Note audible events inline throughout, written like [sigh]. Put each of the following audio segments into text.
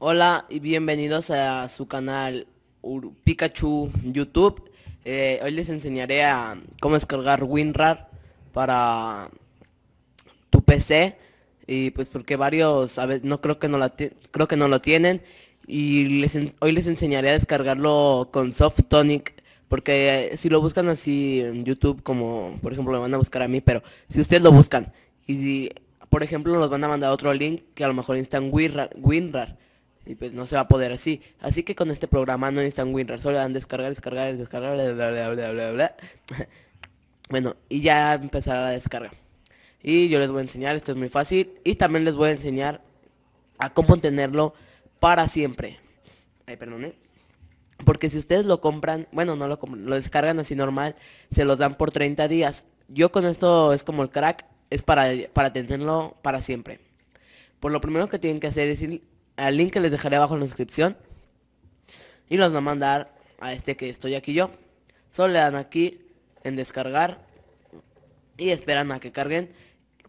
Hola y bienvenidos a su canal Pikachu YouTube. Eh, hoy les enseñaré a cómo descargar WinRAR para tu PC y pues porque varios a veces no creo que no la creo que no lo tienen y hoy les enseñaré a descargarlo con Tonic. porque eh, si lo buscan así en YouTube como por ejemplo me van a buscar a mí, pero si ustedes lo buscan y por ejemplo nos van a mandar otro link que a lo mejor instan WinRAR y pues no se va a poder así. Así que con este programa no necesitan WinRAR, solo dan descargar, descargar, descargar, bla, bla, bla, bla, bla. [laughs] bueno, y ya empezará la descarga. Y yo les voy a enseñar, esto es muy fácil. Y también les voy a enseñar a cómo tenerlo para siempre. Ay, eh. Porque si ustedes lo compran, bueno, no lo compran, lo descargan así normal, se los dan por 30 días. Yo con esto es como el crack, es para, para tenerlo para siempre. Por lo primero que tienen que hacer es ir al link que les dejaré abajo en la descripción. Y los va a mandar a este que estoy aquí yo. Solo le dan aquí en descargar y esperan a que carguen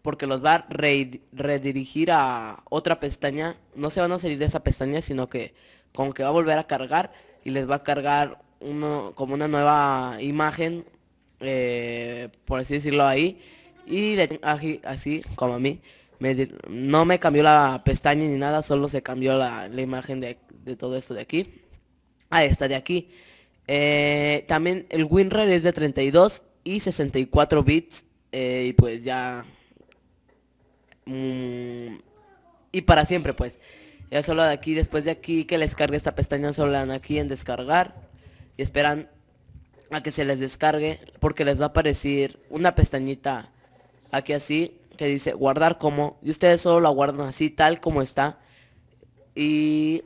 porque los va a redirigir a otra pestaña. No se van a salir de esa pestaña, sino que como que va a volver a cargar y les va a cargar uno, como una nueva imagen, eh, por así decirlo ahí. Y le así, así como a mí no me cambió la pestaña ni nada, solo se cambió la, imagen de, todo esto de aquí. A ah, esta de aquí. Eh, también el WinRAR es de 32 y 64 bits. Eh, y pues ya... Mm, y para siempre pues. Ya solo de aquí, después de aquí que les cargue esta pestaña, solo dan aquí en descargar. Y esperan a que se les descargue porque les va a aparecer una pestañita aquí así que dice guardar como, y ustedes solo lo guardan así, tal como está. Y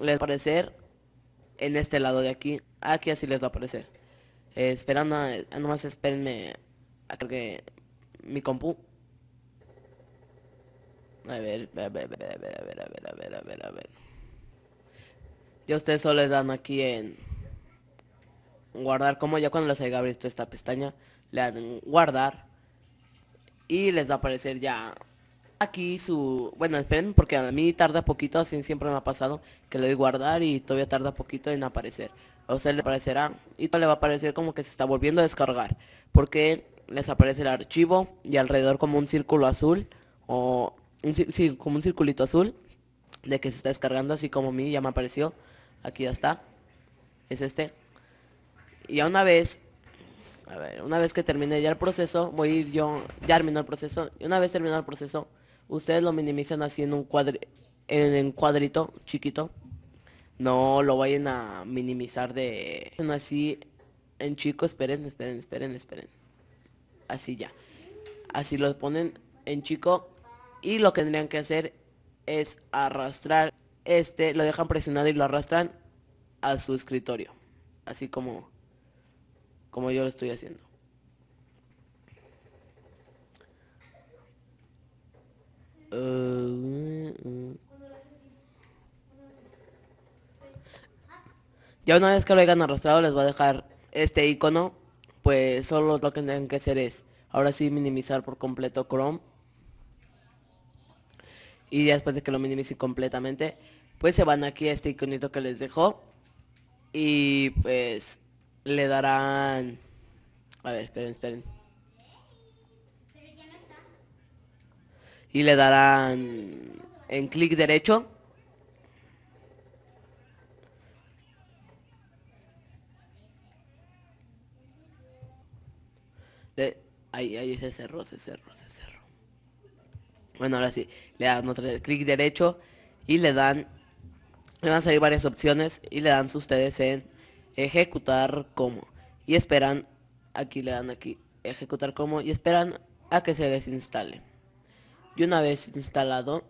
les va a aparecer en este lado de aquí. Aquí así les va a aparecer. esperando, eh, nomás espérenme a que mi compu. A ver, a ver, a ver, a ver, a ver, a ver, a ver, a ustedes solo le dan aquí en guardar como ya cuando les haya abierto esta pestaña, le dan guardar y les va a aparecer ya aquí su... Bueno, esperen porque a mí tarda poquito, así siempre me ha pasado que lo doy guardar y todavía tarda poquito en aparecer. O sea, le aparecerá y todo le va a aparecer como que se está volviendo a descargar. Porque les aparece el archivo y alrededor como un círculo azul o un, sí, como un circulito azul de que se está descargando así como a mí ya me apareció. Aquí ya está. Es este. Y a una vez a ver, una vez que termine ya el proceso, voy a ir yo, ya terminó el proceso, y una vez terminado el proceso, ustedes lo minimizan así en un cuadri, en un cuadrito chiquito. No lo vayan a minimizar de así en chico, esperen, esperen, esperen, esperen. Así ya. Así lo ponen en chico y lo que tendrían que hacer es arrastrar este, lo dejan presionado y lo arrastran a su escritorio. Así como como yo lo estoy haciendo. Uh, mm, mm. Ya una vez que lo hayan arrastrado les voy a dejar este icono, pues solo lo que tienen que hacer es, ahora sí minimizar por completo Chrome. Y después de que lo minimicen completamente, pues se van aquí a este iconito que les dejó. Y pues le darán... A ver, esperen, esperen. Y le darán en clic derecho. Ahí, ahí se cerró, se cerró, se cerró. Bueno, ahora sí, le dan otro clic derecho y le dan... Le van a salir varias opciones y le dan ustedes en ejecutar como y esperan, aquí le dan aquí, ejecutar como y esperan a que se desinstale. Y una vez instalado,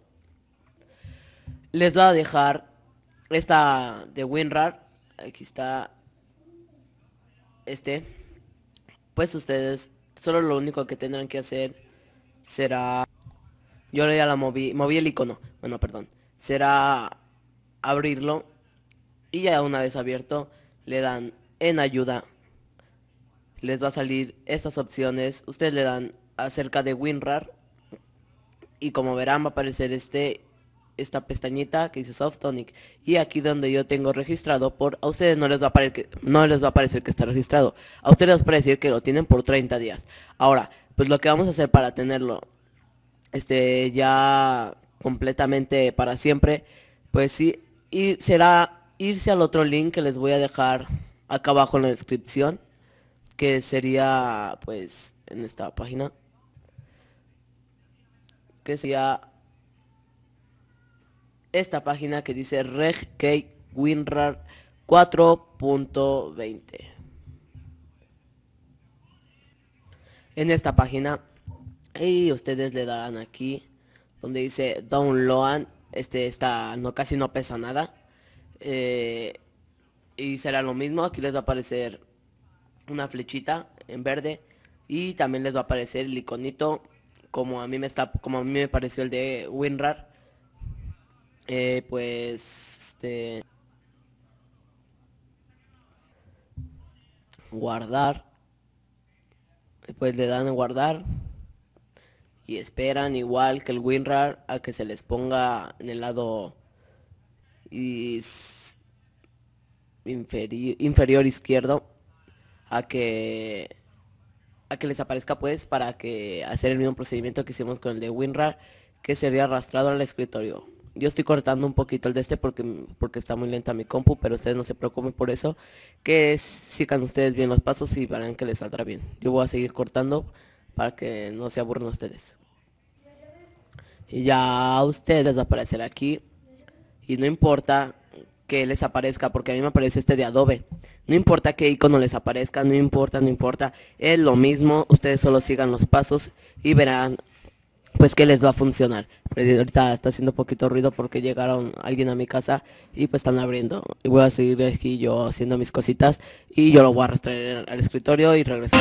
les va a dejar esta de WinRAR, aquí está este, pues ustedes solo lo único que tendrán que hacer será, yo ya la moví, moví el icono, bueno perdón, será abrirlo y ya una vez abierto le dan en ayuda. Les va a salir estas opciones. Ustedes le dan acerca de WinRAR. Y como verán va a aparecer este esta pestañita que dice Soft Tonic y aquí donde yo tengo registrado por a ustedes no les va a parecer que no les va a aparecer que está registrado a ustedes les va a parecer que lo tienen por 30 días ahora pues lo que vamos a hacer para tenerlo este ya completamente para siempre pues sí y será irse al otro link que les voy a dejar acá abajo en la descripción, que sería pues en esta página, que sería esta página que dice regkwinrar 4.20. En esta página y ustedes le darán aquí donde dice download, este está no casi no pesa nada eh, y será lo mismo, aquí les va a aparecer una flechita en verde y también les va a aparecer el iconito como a mí me está como a mí me pareció el de WinRAR eh, pues este guardar Después le dan a guardar y esperan igual que el WinRAR a que se les ponga en el lado inferior izquierdo a que a que les aparezca pues para que hacer el mismo procedimiento que hicimos con el de WinRAR que sería arrastrado al escritorio yo estoy cortando un poquito el de este porque, porque está muy lenta mi compu, pero ustedes no se preocupen por eso, que sigan ustedes bien los pasos y verán que les saldrá bien. Yo voy a seguir cortando para que no se aburran ustedes. Y ya ustedes aparecer aquí y no importa que les aparezca, porque a mí me aparece este de Adobe. No importa qué icono les aparezca, no importa, no importa. Es lo mismo, ustedes solo sigan los pasos y verán pues que les va a funcionar. ahorita está haciendo poquito ruido porque llegaron alguien a mi casa y pues están abriendo. Y voy a seguir aquí yo haciendo mis cositas y yo lo voy a arrastrar al escritorio y regresar.